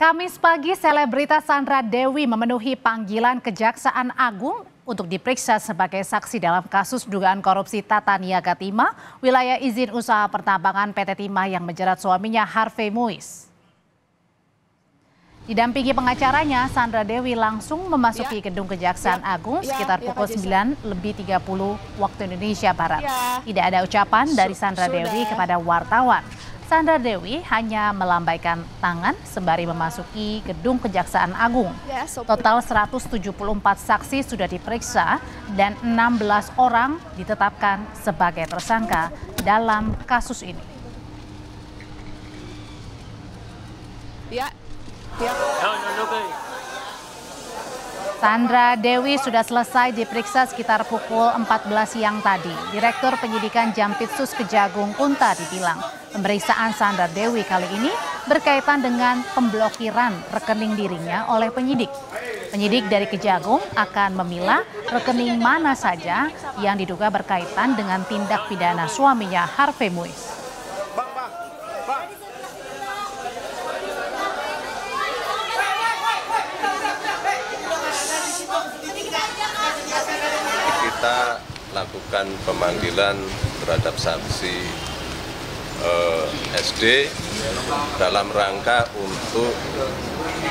Kamis pagi, selebritas Sandra Dewi memenuhi panggilan Kejaksaan Agung untuk diperiksa sebagai saksi dalam kasus dugaan korupsi tata niaga timah wilayah izin usaha pertambangan PT Timah yang menjerat suaminya Harvey Muiz. Didampingi pengacaranya, Sandra Dewi langsung memasuki ya. gedung Kejaksaan ya. Agung ya. sekitar ya, pukul ya, 9 lebih 30 waktu Indonesia Barat. Ya. Tidak ada ucapan dari Sandra Sudah. Dewi kepada wartawan. Sandra Dewi hanya melambaikan tangan sembari memasuki gedung Kejaksaan Agung. Ya, Total 174 saksi sudah diperiksa dan 16 orang ditetapkan sebagai tersangka dalam kasus ini. Ya, ya. Sandra Dewi sudah selesai diperiksa sekitar pukul 14 siang tadi. Direktur Penyidikan Jampitsus Kejagung Unta dibilang, pemeriksaan Sandra Dewi kali ini berkaitan dengan pemblokiran rekening dirinya oleh penyidik. Penyidik dari Kejagung akan memilah rekening mana saja yang diduga berkaitan dengan tindak pidana suaminya Harvey Muiz. kita lakukan pemanggilan terhadap saksi eh, SD dalam rangka untuk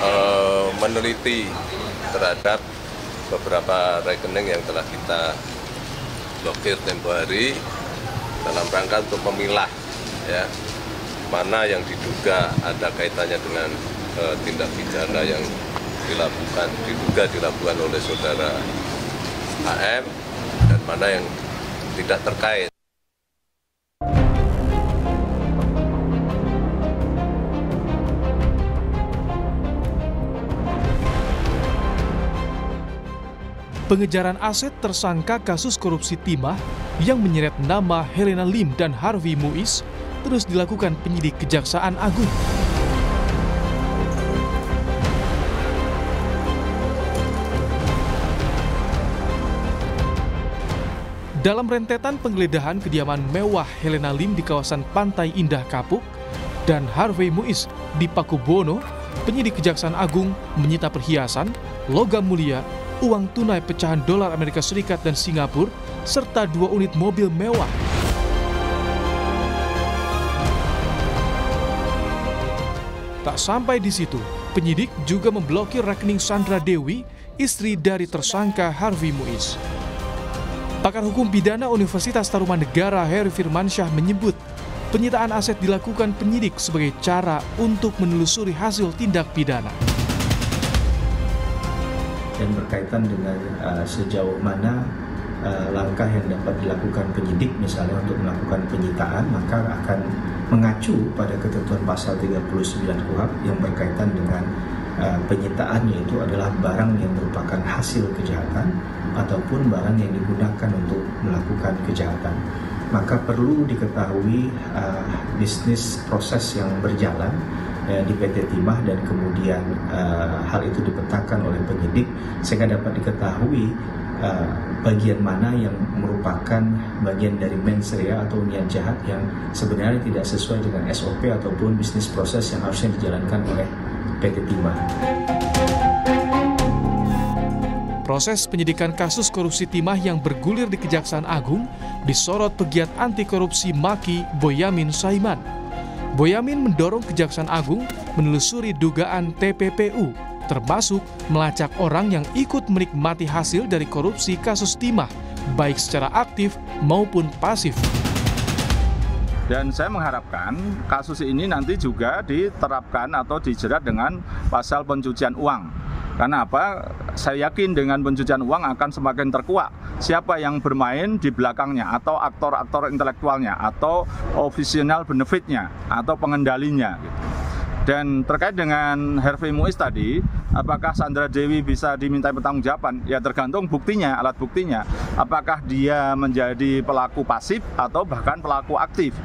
eh, meneliti terhadap beberapa rekening yang telah kita blokir tempo hari dalam rangka untuk memilah ya mana yang diduga ada kaitannya dengan eh, tindak pidana yang dilakukan diduga dilakukan oleh saudara AM mana yang tidak terkait. Pengejaran aset tersangka kasus korupsi timah yang menyeret nama Helena Lim dan Harvey Muiz terus dilakukan penyidik Kejaksaan Agung. Dalam rentetan penggeledahan kediaman mewah Helena Lim di kawasan Pantai Indah Kapuk dan Harvey Muiz di Paku Bono, penyidik Kejaksaan Agung menyita perhiasan, logam mulia, uang tunai pecahan dolar Amerika Serikat dan Singapura, serta dua unit mobil mewah. Tak sampai di situ, penyidik juga memblokir rekening Sandra Dewi, istri dari tersangka Harvey Muiz. Pakar Hukum Pidana Universitas Tarumanegara Heri Firmansyah menyebut, penyitaan aset dilakukan penyidik sebagai cara untuk menelusuri hasil tindak pidana. Dan berkaitan dengan uh, sejauh mana uh, langkah yang dapat dilakukan penyidik misalnya untuk melakukan penyitaan maka akan mengacu pada ketentuan pasal 39 KUHP yang berkaitan dengan uh, penyitaan yaitu adalah barang yang merupakan hasil kejahatan ataupun barang yang digunakan untuk melakukan kejahatan. Maka perlu diketahui uh, bisnis proses yang berjalan uh, di PT Timah dan kemudian uh, hal itu dipetakan oleh penyidik sehingga dapat diketahui uh, bagian mana yang merupakan bagian dari mensrea atau niat jahat yang sebenarnya tidak sesuai dengan SOP ataupun bisnis proses yang harusnya dijalankan oleh PT Timah. Proses penyidikan kasus korupsi timah yang bergulir di Kejaksaan Agung disorot pegiat anti korupsi Maki Boyamin Saiman. Boyamin mendorong Kejaksaan Agung menelusuri dugaan TPPU, termasuk melacak orang yang ikut menikmati hasil dari korupsi kasus timah, baik secara aktif maupun pasif. Dan saya mengharapkan kasus ini nanti juga diterapkan atau dijerat dengan pasal pencucian uang karena apa? Saya yakin dengan pencucian uang akan semakin terkuak siapa yang bermain di belakangnya atau aktor-aktor intelektualnya atau official benefitnya atau pengendalinya. Gitu. Dan terkait dengan Harvey Muiz tadi, apakah Sandra Dewi bisa diminta pertanggungjawaban? Ya tergantung buktinya, alat buktinya. Apakah dia menjadi pelaku pasif atau bahkan pelaku aktif?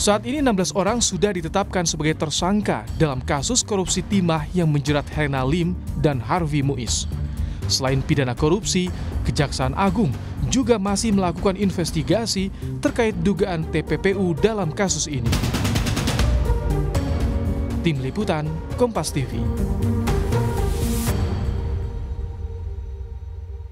Saat ini 16 orang sudah ditetapkan sebagai tersangka dalam kasus korupsi timah yang menjerat Helena Lim dan Harvey Muiz. Selain pidana korupsi, Kejaksaan Agung juga masih melakukan investigasi terkait dugaan TPPU dalam kasus ini. Tim Liputan Kompas TV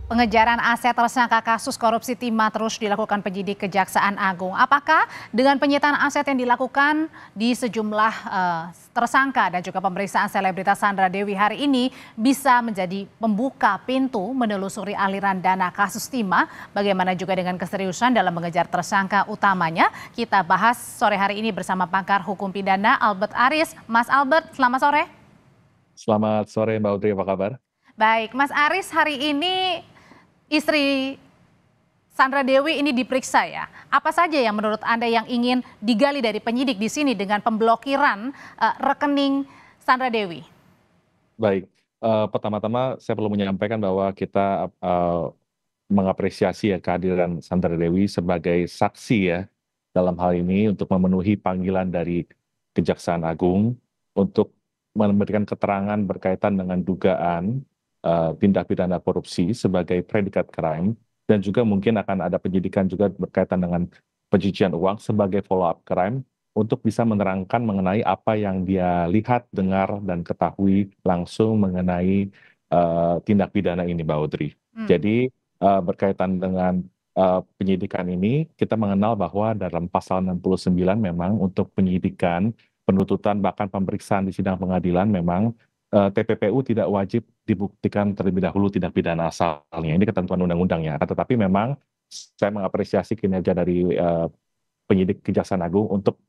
Pengejaran aset tersangka kasus korupsi timah terus dilakukan penyidik Kejaksaan Agung. Apakah dengan penyitaan aset yang dilakukan di sejumlah uh, tersangka dan juga pemeriksaan selebritas Sandra Dewi hari ini bisa menjadi pembuka pintu menelusuri aliran dana kasus timah? Bagaimana juga dengan keseriusan dalam mengejar tersangka utamanya? Kita bahas sore hari ini bersama pakar hukum pidana Albert Aris. Mas Albert, selamat sore. Selamat sore Mbak Utri, apa kabar? Baik, Mas Aris hari ini istri Sandra Dewi ini diperiksa ya. Apa saja yang menurut Anda yang ingin digali dari penyidik di sini dengan pemblokiran uh, rekening Sandra Dewi? Baik, uh, pertama-tama saya perlu menyampaikan bahwa kita uh, mengapresiasi ya kehadiran Sandra Dewi sebagai saksi ya dalam hal ini untuk memenuhi panggilan dari Kejaksaan Agung untuk memberikan keterangan berkaitan dengan dugaan Eh, tindak pidana korupsi sebagai predikat crime dan juga mungkin akan ada penyidikan juga berkaitan dengan pencucian uang sebagai follow up crime untuk bisa menerangkan mengenai apa yang dia lihat, dengar, dan ketahui langsung mengenai uh, tindak pidana ini, Mbak Audrey. Hmm. Jadi uh, berkaitan dengan uh, penyidikan ini, kita mengenal bahwa dalam pasal 69 memang untuk penyidikan, penuntutan, bahkan pemeriksaan di sidang pengadilan memang Eh, TPPU tidak wajib dibuktikan terlebih dahulu tindak pidana asalnya. Ini ketentuan undang-undangnya. Nah, tetapi memang saya mengapresiasi kinerja dari eh, penyidik Kejaksaan Agung untuk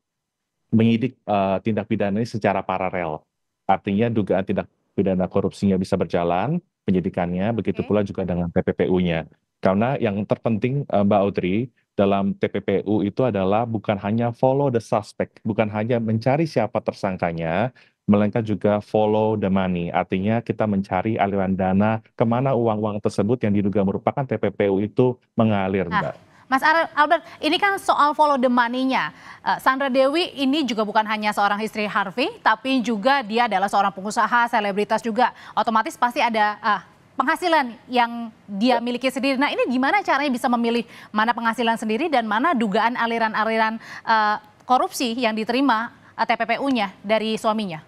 menyidik eh, tindak pidana ini secara paralel. Artinya dugaan tindak pidana korupsinya bisa berjalan penyidikannya, begitu pula juga dengan TPPU-nya. Karena yang terpenting Mbak Audrey dalam TPPU itu adalah bukan hanya follow the suspect, bukan hanya mencari siapa tersangkanya, melainkan juga follow the money. Artinya kita mencari aliran dana kemana uang-uang tersebut yang diduga merupakan TPPU itu mengalir, nah, Mbak. Mas Albert, ini kan soal follow the money-nya. Eh, Sandra Dewi ini juga bukan hanya seorang istri Harvey, tapi juga dia adalah seorang pengusaha, selebritas juga. Otomatis pasti ada uh, penghasilan yang dia miliki sendiri. Nah, ini gimana caranya bisa memilih mana penghasilan sendiri dan mana dugaan aliran-aliran uh, korupsi yang diterima eh, TPPU-nya dari suaminya?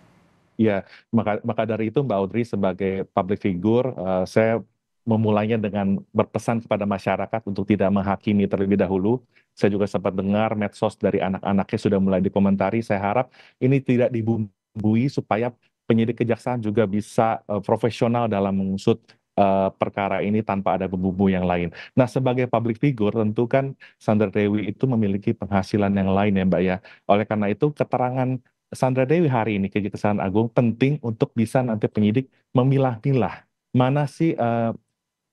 Ya, maka, maka dari itu Mbak Audrey sebagai public figure, uh, saya memulainya dengan berpesan kepada masyarakat untuk tidak menghakimi terlebih dahulu. Saya juga sempat dengar medsos dari anak-anaknya sudah mulai dikomentari. Saya harap ini tidak dibumbui supaya penyidik kejaksaan juga bisa uh, profesional dalam mengusut uh, perkara ini tanpa ada bumbu yang lain. Nah, sebagai public figure tentu kan Sandra Dewi itu memiliki penghasilan yang lain ya, Mbak ya. Oleh karena itu keterangan Sandra Dewi hari ini Kejaksaan Agung penting untuk bisa nanti penyidik memilah-milah mana sih uh,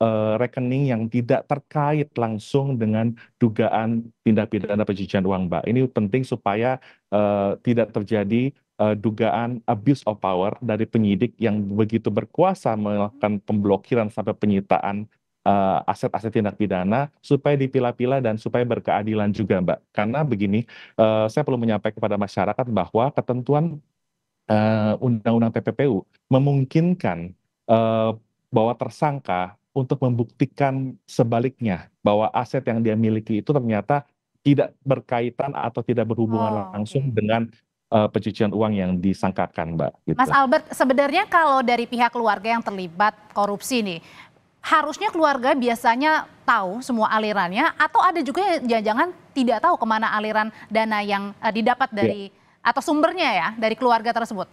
uh, rekening yang tidak terkait langsung dengan dugaan tindak pidana pencucian uang, Mbak. Ini penting supaya uh, tidak terjadi uh, dugaan abuse of power dari penyidik yang begitu berkuasa melakukan pemblokiran sampai penyitaan eh, aset-aset uh, tindak pidana supaya dipilah-pilah dan supaya berkeadilan juga Mbak. Karena begini, uh, saya perlu menyampaikan kepada masyarakat bahwa ketentuan Undang-Undang uh, TPPU memungkinkan uh, bahwa tersangka untuk membuktikan sebaliknya bahwa aset yang dia miliki itu ternyata tidak berkaitan atau tidak berhubungan oh, langsung okay. dengan uh, pencucian uang yang disangkakan, Mbak. Gitu. Mas Albert, sebenarnya kalau dari pihak keluarga yang terlibat korupsi ini, harusnya keluarga biasanya tahu semua alirannya, atau ada juga jangan-jangan tidak tahu kemana aliran dana yang uh, didapat dari yeah. atau sumbernya ya dari keluarga tersebut.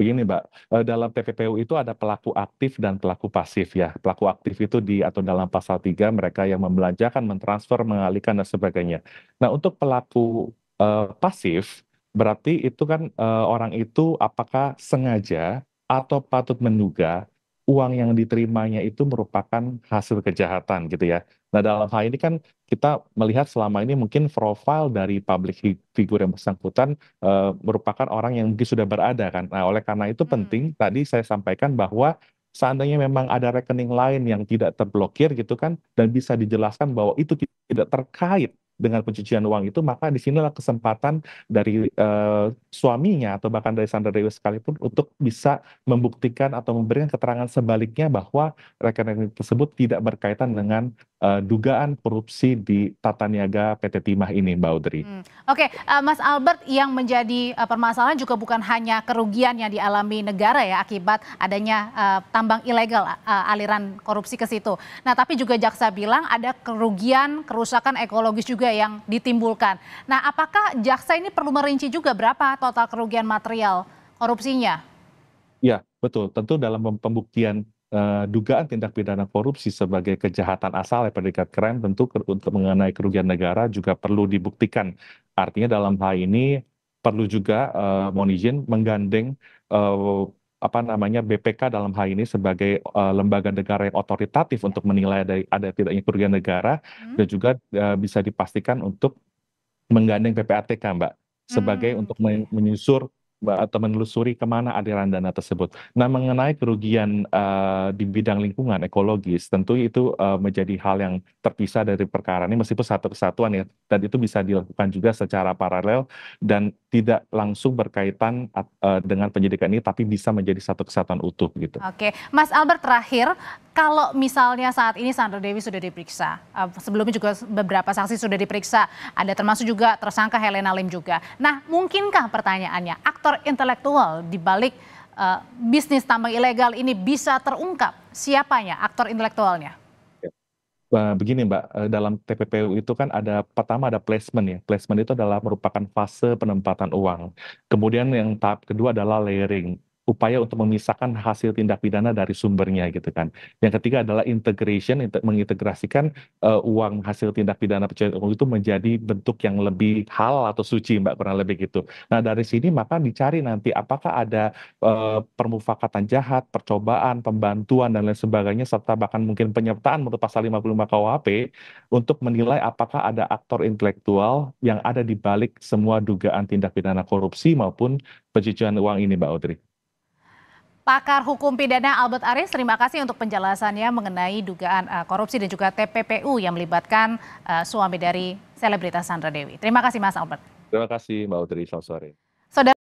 Begini Mbak, eh, dalam TPPU itu ada pelaku aktif dan pelaku pasif ya. Pelaku aktif itu di atau dalam pasal 3 mereka yang membelanjakan, mentransfer, mengalihkan dan sebagainya. Nah untuk pelaku uh, pasif Berarti itu kan, e, orang itu apakah sengaja atau patut menduga uang yang diterimanya itu merupakan hasil kejahatan gitu ya. Nah dalam hal ini kan kita melihat selama ini mungkin profil dari publik figur yang bersangkutan, e, merupakan orang yang mungkin sudah berada kan. Nah oleh karena itu penting hmm. penting tadi saya sampaikan bahwa seandainya memang ada rekening lain yang tidak terblokir gitu kan dan bisa dijelaskan bahwa itu tidak terkait dengan pencucian uang itu maka di sinilah kesempatan dari uh, suaminya atau bahkan dari Sandra Dewi sekalipun untuk bisa membuktikan atau memberikan keterangan sebaliknya bahwa rekening tersebut tidak berkaitan dengan uh, dugaan korupsi di tata niaga PT Timah ini Mbak Audrey. Hmm. Oke, okay. uh, eh, Mas Albert yang menjadi uh, permasalahan juga bukan hanya kerugian yang dialami negara ya akibat adanya uh, tambang ilegal uh, aliran korupsi ke situ. Nah, tapi juga jaksa bilang ada kerugian, kerusakan ekologis juga yang ditimbulkan. Nah, apakah jaksa ini perlu merinci juga berapa total kerugian material korupsinya? Ya, betul. Tentu dalam pembuktian uh, dugaan tindak pidana korupsi sebagai kejahatan asal ya predikat keren tentu ke, untuk mengenai kerugian negara juga perlu dibuktikan. Artinya dalam hal ini perlu juga uh, mohon izin menggandeng uh, apa namanya BPK dalam hal ini sebagai uh, lembaga negara yang otoritatif untuk menilai dari ada tidaknya kerugian negara hmm. dan juga uh, bisa dipastikan untuk menggandeng PPATK Mbak hmm. sebagai hmm. untuk menyusur atau menelusuri kemana aliran dana tersebut. Nah, mengenai kerugian uh, di bidang lingkungan ekologis, tentu itu uh, menjadi hal yang terpisah dari perkara ini meskipun satu kesatuan ya, dan itu bisa dilakukan juga secara paralel dan tidak langsung berkaitan uh, dengan penyidikan ini, tapi bisa menjadi satu kesatuan utuh gitu. Oke, Mas Albert terakhir kalau misalnya saat ini Sandra Dewi sudah diperiksa, eh, sebelumnya juga beberapa saksi sudah diperiksa, ada termasuk juga tersangka Helena Lim juga. Nah, mungkinkah pertanyaannya aktor intelektual di balik uh, bisnis tambang ilegal ini bisa terungkap siapanya aktor intelektualnya? Ya. Begini Mbak, eh, dalam TPPU itu kan ada pertama ada placement ya. Placement itu adalah merupakan fase penempatan uang. Kemudian yang tahap kedua adalah layering upaya untuk memisahkan hasil tindak pidana dari sumbernya gitu kan. Yang ketiga adalah integration mengintegrasikan uh, uang hasil tindak pidana pencucian uang itu menjadi bentuk yang lebih halal atau suci Mbak kurang lebih gitu. Nah, dari sini maka dicari nanti apakah ada uh, permufakatan jahat, percobaan, pembantuan dan lain sebagainya serta bahkan mungkin penyertaan menurut pasal 55 KUHP untuk menilai apakah ada aktor intelektual yang ada di balik semua dugaan tindak pidana korupsi maupun pencucian uang ini Mbak Audrey. Pakar Hukum Pidana Albert Aris, terima kasih untuk penjelasannya mengenai dugaan uh, korupsi dan juga TPPU yang melibatkan uh, suami dari selebritas Sandra Dewi. Terima kasih Mas Albert. Terima kasih Mbak Audrey, selamat sore.